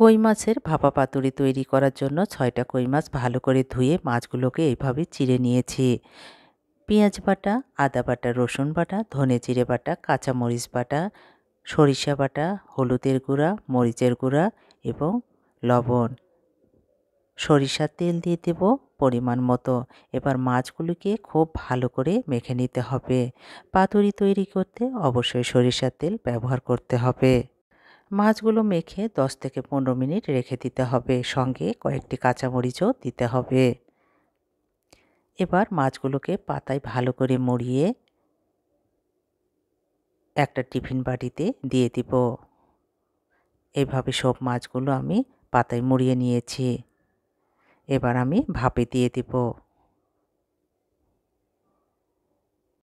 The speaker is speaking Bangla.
কই মাছের ভাপা পাতুরি তৈরি করার জন্য ছয়টা কই মাছ ভালো করে ধুয়ে মাছগুলোকে এইভাবে চিড়ে নিয়েছি পেঁয়াজ বাটা আদা বাটা রসুন বাটা ধনে চিড়ে বাটা কাঁচামরিচ বাটা সরিষা বাটা হলুদের গুঁড়া মরিচের গুঁড়া এবং লবণ সরিষার তেল দিয়ে দেব পরিমাণ মতো এবার মাছগুলিকে খুব ভালো করে মেখে নিতে হবে পাতুরি তৈরি করতে অবশ্যই সরিষার তেল ব্যবহার করতে হবে মাছগুলো মেখে 10 থেকে পনেরো মিনিট রেখে দিতে হবে সঙ্গে কয়েকটি কাঁচামরিচও দিতে হবে এবার মাছগুলোকে পাতায় ভালো করে মরিয়ে একটা টিফিন বাটিতে দিয়ে দিব এইভাবে সব মাছগুলো আমি পাতায় মুড়িয়ে নিয়েছি এবার আমি ভাপে দিয়ে দেবো